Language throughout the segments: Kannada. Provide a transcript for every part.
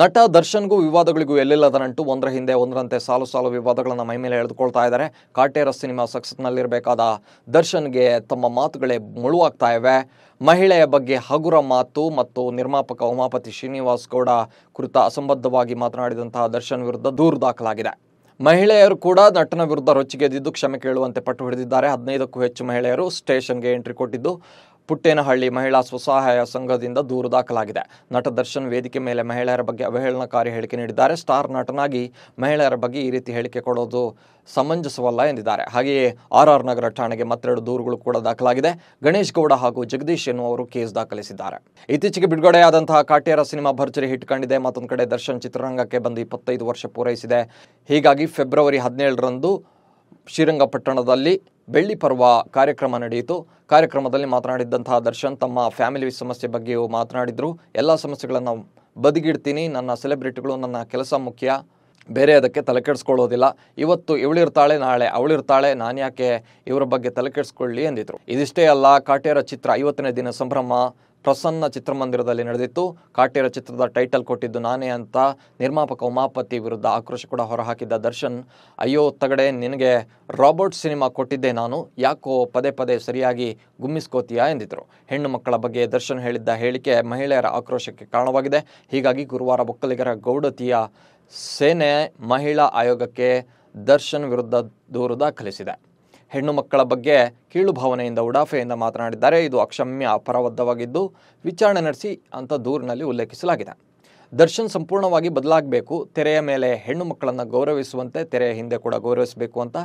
ನಟ ದರ್ಶನ್ಗೂ ವಿವಾದಗಳಿಗೂ ನಂಟು ಒಂದರ ಹಿಂದೆ ಒಂದರಂತೆ ಸಾಲು ಸಾಲು ವಿವಾದಗಳನ್ನು ಮೈಮೇಲೆ ಎಳೆದುಕೊಳ್ತಾ ಇದ್ದಾರೆ ಕಾಟೇರ ಸಿನಿಮಾ ಸಕ್ಸಸ್ನಲ್ಲಿರಬೇಕಾದ ದರ್ಶನ್ಗೆ ತಮ್ಮ ಮಾತುಗಳೇ ಮುಳುವಾಗ್ತಾ ಇವೆ ಮಹಿಳೆಯ ಬಗ್ಗೆ ಹಗುರ ಮಾತು ಮತ್ತು ನಿರ್ಮಾಪಕ ಉಮಾಪತಿ ಶ್ರೀನಿವಾಸ್ ಗೌಡ ಕುರಿತ ಅಸಂಬದ್ಧವಾಗಿ ಮಾತನಾಡಿದಂತಹ ದರ್ಶನ್ ವಿರುದ್ಧ ದೂರು ದಾಖಲಾಗಿದೆ ಮಹಿಳೆಯರು ಕೂಡ ನಟನ ವಿರುದ್ಧ ರೊಚ್ಚಿಗೆದ್ದಿದ್ದು ಕ್ಷಮೆ ಕೇಳುವಂತೆ ಪಟ್ಟು ಹಿಡಿದಿದ್ದಾರೆ ಹದಿನೈದಕ್ಕೂ ಹೆಚ್ಚು ಮಹಿಳೆಯರು ಸ್ಟೇಷನ್ಗೆ ಎಂಟ್ರಿ ಕೊಟ್ಟಿದ್ದು ಪುಟ್ಟೇನಹಳ್ಳಿ ಮಹಿಳಾ ಸ್ವಸಹಾಯ ಸಂಘದಿಂದ ದೂರು ದಾಖಲಾಗಿದೆ ನಟ ದರ್ಶನ್ ವೇದಿಕೆ ಮೇಲೆ ಮಹಿಳೆಯರ ಬಗ್ಗೆ ಅವಹೇಳನಕಾರಿ ಹೇಳಿಕೆ ನೀಡಿದ್ದಾರೆ ಸ್ಟಾರ್ ನಟನಾಗಿ ಮಹಿಳೆಯರ ಬಗ್ಗೆ ಈ ರೀತಿ ಹೇಳಿಕೆ ಕೊಡೋದು ಸಮಂಜಸವಲ್ಲ ಎಂದಿದ್ದಾರೆ ಹಾಗೆಯೇ ಆರ್ ಆರ್ ನಗರ ಠಾಣೆಗೆ ಮತ್ತೆರಡು ದೂರುಗಳು ಕೂಡ ದಾಖಲಾಗಿದೆ ಗಣೇಶ್ ಗೌಡ ಹಾಗೂ ಜಗದೀಶ್ ಎನ್ನುವರು ಕೇಸ್ ದಾಖಲಿಸಿದ್ದಾರೆ ಇತ್ತೀಚೆಗೆ ಬಿಡುಗಡೆಯಾದಂತಹ ಕಾಟ್ಯರ ಸಿನಿಮಾ ಭರ್ಜರಿ ಹಿಟ್ ಕಂಡಿದೆ ಮತ್ತೊಂದು ಕಡೆ ದರ್ಶನ್ ಚಿತ್ರರಂಗಕ್ಕೆ ಬಂದು ಇಪ್ಪತ್ತೈದು ವರ್ಷ ಪೂರೈಸಿದೆ ಹೀಗಾಗಿ ಫೆಬ್ರವರಿ ಹದಿನೇಳರಂದು ಶ್ರೀರಂಗಪಟ್ಟಣದಲ್ಲಿ ಬೆಳ್ಳಿ ಪರ್ವ ಕಾರ್ಯಕ್ರಮ ನಡೆಯಿತು ಕಾರ್ಯಕ್ರಮದಲ್ಲಿ ಮಾತನಾಡಿದ್ದಂತಹ ದರ್ಶನ್ ತಮ್ಮ ಫ್ಯಾಮಿಲಿ ಸಮಸ್ಯೆ ಬಗ್ಗೆಯೂ ಮಾತನಾಡಿದರು ಎಲ್ಲ ಸಮಸ್ಯೆಗಳನ್ನು ಬದಿಗಿಡ್ತೀನಿ ನನ್ನ ಸೆಲೆಬ್ರಿಟಿಗಳು ನನ್ನ ಕೆಲಸ ಮುಖ್ಯ ಬೇರೆ ಅದಕ್ಕೆ ತಲೆ ಕೆಡಿಸ್ಕೊಳ್ಳೋದಿಲ್ಲ ಇವತ್ತು ಇವಳಿರ್ತಾಳೆ ನಾಳೆ ಅವಳಿರ್ತಾಳೆ ನಾನು ಯಾಕೆ ಇವರ ಬಗ್ಗೆ ತಲೆ ಕೆಡಿಸ್ಕೊಳ್ಳಿ ಎಂದಿದ್ರು ಇದಿಷ್ಟೇ ಅಲ್ಲ ಕಾಟೇರ ಚಿತ್ರ ಐವತ್ತನೇ ದಿನ ಸಂಭ್ರಮ ಪ್ರಸನ್ನ ಚಿತ್ರಮಂದಿರದಲ್ಲಿ ನಡೆದಿತ್ತು ಕಾಟೇರ ಚಿತ್ರದ ಟೈಟಲ್ ಕೊಟ್ಟಿದ್ದು ನಾನೇ ಅಂತ ನಿರ್ಮಾಪಕ ಉಮಾಪತಿ ವಿರುದ್ಧ ಆಕ್ರೋಶ ಕೂಡ ಹೊರಹಾಕಿದ್ದ ದರ್ಶನ್ ಅಯ್ಯೋ ತಗಡೆ ನಿನಗೆ ರಾಬರ್ಟ್ ಸಿನಿಮಾ ಕೊಟ್ಟಿದ್ದೆ ನಾನು ಯಾಕೋ ಪದೇ ಪದೇ ಸರಿಯಾಗಿ ಗುಮ್ಮಿಸ್ಕೋತೀಯಾ ಎಂದಿದ್ರು ಹೆಣ್ಣು ಮಕ್ಕಳ ಬಗ್ಗೆ ದರ್ಶನ್ ಹೇಳಿದ್ದ ಹೇಳಿಕೆ ಮಹಿಳೆಯರ ಆಕ್ರೋಶಕ್ಕೆ ಕಾರಣವಾಗಿದೆ ಹೀಗಾಗಿ ಗುರುವಾರ ಒಕ್ಕಲಿಗರ ಗೌಡತಿಯ ಸೇನೆ ಮಹಿಳಾ ಆಯೋಗಕ್ಕೆ ದರ್ಶನ್ ವಿರುದ್ಧ ದೂರು ದಾಖಲಿಸಿದೆ ಹೆಣ್ಣು ಮಕ್ಕಳ ಬಗ್ಗೆ ಕೀಳು ಭಾವನೆಯಿಂದ ಉಡಾಫೆಯಿಂದ ಮಾತನಾಡಿದ್ದಾರೆ ಇದು ಅಕ್ಷಮ್ಯ ಅಪರಬದ್ಧವಾಗಿದ್ದು ವಿಚಾರಣೆ ನಡೆಸಿ ಅಂತ ದೂರಿನಲ್ಲಿ ಉಲ್ಲೇಖಿಸಲಾಗಿದೆ ದರ್ಶನ್ ಸಂಪೂರ್ಣವಾಗಿ ಬದಲಾಗಬೇಕು ತೆರೆಯ ಮೇಲೆ ಹೆಣ್ಣು ಮಕ್ಕಳನ್ನು ಗೌರವಿಸುವಂತೆ ತೆರೆಯ ಹಿಂದೆ ಕೂಡ ಗೌರವಿಸಬೇಕು ಅಂತ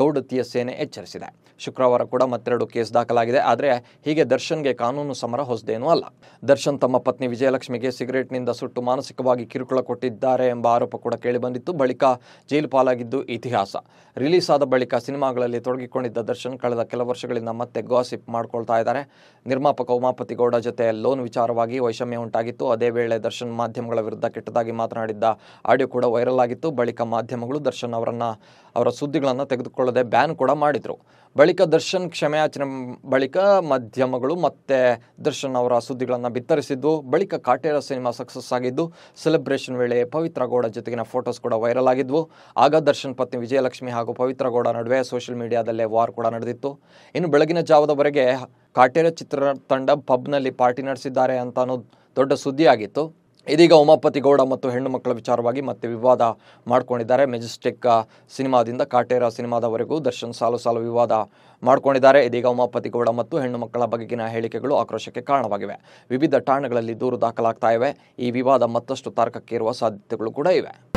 ಗೌಡತಿಯ ಸೇನೆ ಎಚ್ಚರಿಸಿದೆ ಶುಕ್ರವಾರ ಕೂಡ ಮತ್ತೆರಡು ಕೇಸ್ ದಾಖಲಾಗಿದೆ ಆದರೆ ಹೀಗೆ ದರ್ಶನ್ಗೆ ಕಾನೂನು ಸಮರ ಹೊಸದೇನೂ ಅಲ್ಲ ದರ್ಶನ್ ತಮ್ಮ ಪತ್ನಿ ವಿಜಯಲಕ್ಷ್ಮಿಗೆ ಸಿಗರೇಟ್ನಿಂದ ಸುಟ್ಟು ಮಾನಸಿಕವಾಗಿ ಕಿರುಕುಳ ಕೊಟ್ಟಿದ್ದಾರೆ ಎಂಬ ಆರೋಪ ಕೂಡ ಕೇಳಿಬಂದಿತ್ತು ಬಳಿಕ ಜೈಲು ಪಾಲಾಗಿದ್ದು ಇತಿಹಾಸ ರಿಲೀಸ್ ಆದ ಬಳಿಕ ಸಿನಿಮಾಗಳಲ್ಲಿ ತೊಡಗಿಕೊಂಡಿದ್ದ ದರ್ಶನ್ ಕಳೆದ ಕೆಲ ವರ್ಷಗಳಿಂದ ಮತ್ತೆ ಗಾಸಿಪ್ ಮಾಡ್ಕೊಳ್ತಾ ಇದ್ದಾರೆ ನಿರ್ಮಾಪಕ ಉಮಾಪತಿ ಗೌಡ ಜೊತೆ ಲೋನ್ ವಿಚಾರವಾಗಿ ವೈಷಮ್ಯ ಉಂಟಾಗಿತ್ತು ಅದೇ ವೇಳೆ ದರ್ಶನ್ ಮಾಧ್ಯಮ ಮಾಧ್ಯಮಗಳ ವಿರುದ್ಧ ಕೆಟ್ಟದಾಗಿ ಮಾತನಾಡಿದ್ದ ಆಡಿಯೋ ಕೂಡ ವೈರಲ್ ಆಗಿತ್ತು ಬಳಿಕ ಮಾಧ್ಯಮಗಳು ದರ್ಶನ್ ಅವರನ್ನ ಅವರ ಸುದ್ದಿಗಳನ್ನು ತೆಗೆದುಕೊಳ್ಳದೆ ಬ್ಯಾನ್ ಕೂಡ ಮಾಡಿದ್ರು ಬಳಿಕ ದರ್ಶನ್ ಕ್ಷಮೆಯಾಚನೆ ಬಳಿಕ ಮಾಧ್ಯಮಗಳು ಮತ್ತೆ ದರ್ಶನ್ ಅವರ ಸುದ್ದಿಗಳನ್ನು ಬಿತ್ತರಿಸಿದ್ದು ಬಳಿಕ ಕಾಟೇರ ಸಿನಿಮಾ ಸಕ್ಸಸ್ ಆಗಿದ್ದು ಸೆಲೆಬ್ರೇಷನ್ ವೇಳೆ ಪವಿತ್ರ ಗೌಡ ಜೊತೆಗಿನ ಫೋಟೋಸ್ ಕೂಡ ವೈರಲ್ ಆಗಿದ್ವು ಆಗ ದರ್ಶನ್ ಪತ್ನಿ ವಿಜಯಲಕ್ಷ್ಮಿ ಹಾಗೂ ಪವಿತ್ರ ಗೌಡ ನಡುವೆ ಸೋಷಿಯಲ್ ಮೀಡಿಯಾದಲ್ಲೇ ವಾರ್ ಕೂಡ ನಡೆದಿತ್ತು ಇನ್ನು ಬೆಳಗಿನ ಜಾವದವರೆಗೆ ಕಾಟೇರ ಚಿತ್ರ ತಂಡ ಪಬ್ನಲ್ಲಿ ಪಾರ್ಟಿ ನಡೆಸಿದ್ದಾರೆ ಅಂತ ಅನ್ನೋ ದೊಡ್ಡ ಸುದ್ದಿಯಾಗಿತ್ತು ಇದೀಗ ಉಮಾಪತಿ ಗೌಡ ಮತ್ತು ಹೆಣ್ಣು ಮಕ್ಕಳ ವಿಚಾರವಾಗಿ ಮತ್ತೆ ವಿವಾದ ಮಾಡ್ಕೊಂಡಿದ್ದಾರೆ ಮೆಜೆಸ್ಟಿಕ್ ಸಿನಿಮಾದಿಂದ ಕಾಟೇರ ಸಿನಿಮಾದವರೆಗೂ ದರ್ಶನ್ ಸಾಲು ಸಾಲು ವಿವಾದ ಮಾಡ್ಕೊಂಡಿದ್ದಾರೆ ಇದೀಗ ಉಮಾಪತಿ ಗೌಡ ಮತ್ತು ಹೆಣ್ಣು ಮಕ್ಕಳ ಬಗೆಗಿನ ಹೇಳಿಕೆಗಳು ಆಕ್ರೋಶಕ್ಕೆ ಕಾರಣವಾಗಿವೆ ವಿವಿಧ ಠಾಣೆಗಳಲ್ಲಿ ದೂರು ದಾಖಲಾಗ್ತಾ ಇವೆ ಈ ವಿವಾದ ಮತ್ತಷ್ಟು ತಾರಕಕ್ಕೇರುವ ಸಾಧ್ಯತೆಗಳು ಕೂಡ ಇವೆ